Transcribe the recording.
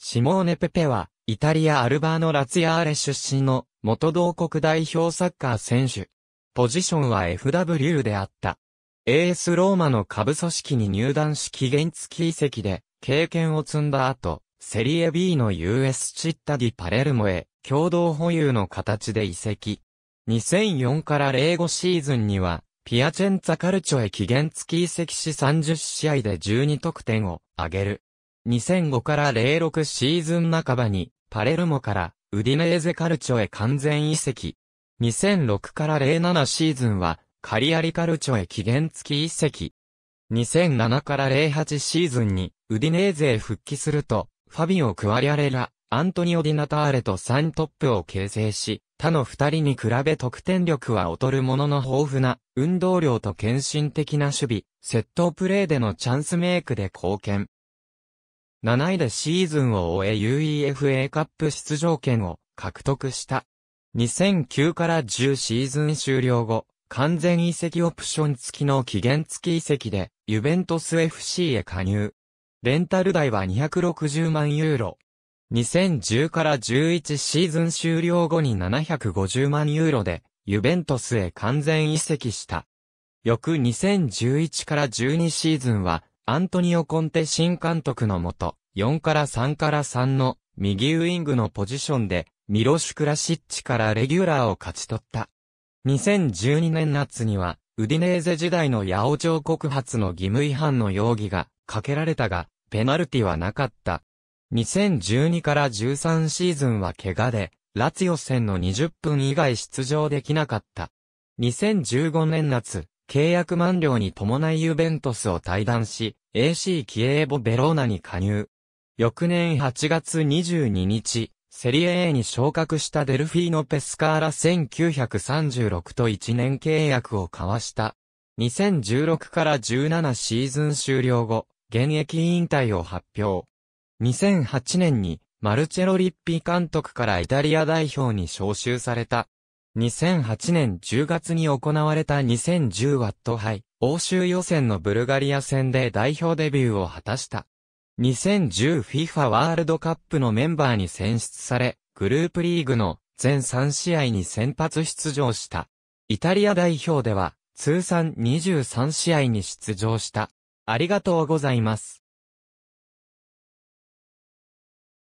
シモーネ・ペペは、イタリア・アルバーノ・ラツィアーレ出身の、元同国代表サッカー選手。ポジションは FW であった。AS ローマの下部組織に入団し期限付き移籍で、経験を積んだ後、セリエ B の US チッタディ・パレルモへ、共同保有の形で移籍。2004から05シーズンには、ピアチェンツァカルチョへ期限付き移籍し30試合で12得点を挙げる。2005から06シーズン半ばに、パレルモからウディネーゼカルチョへ完全移籍。2006から07シーズンは、カリアリカルチョへ期限付き移籍。2007から08シーズンに、ウディネーゼへ復帰すると、ファビオ・クワリアレラ、アントニオ・ディナターレと3トップを形成し、他の二人に比べ得点力は劣るものの豊富な運動量と献身的な守備、セットプレーでのチャンスメイクで貢献。7位でシーズンを終え UEFA カップ出場権を獲得した。2009から10シーズン終了後、完全移籍オプション付きの期限付き移籍で、ユベントス FC へ加入。レンタル代は260万ユーロ。2010から11シーズン終了後に750万ユーロで、ユベントスへ完全移籍した。翌2011から12シーズンは、アントニオ・コンテ新監督のもと、4から3から3の右ウィングのポジションで、ミロシュ・クラシッチからレギュラーを勝ち取った。2012年夏には、ウディネーゼ時代の八王朝告発の義務違反の容疑がかけられたが、ペナルティはなかった。2012から13シーズンは怪我で、ラツィオ戦の20分以外出場できなかった。2015年夏、契約満了に伴いユベントスを退団し、AC キエーボ・ベローナに加入。翌年8月22日、セリエ A に昇格したデルフィーノ・ペスカーラ1936と1年契約を交わした。2016から17シーズン終了後、現役引退を発表。2008年にマルチェロ・リッピ監督からイタリア代表に招集された。2008年10月に行われた 2010W 杯、欧州予選のブルガリア戦で代表デビューを果たした。2010FIFA ワールドカップのメンバーに選出され、グループリーグの全3試合に先発出場した。イタリア代表では、通算23試合に出場した。ありがとうございます。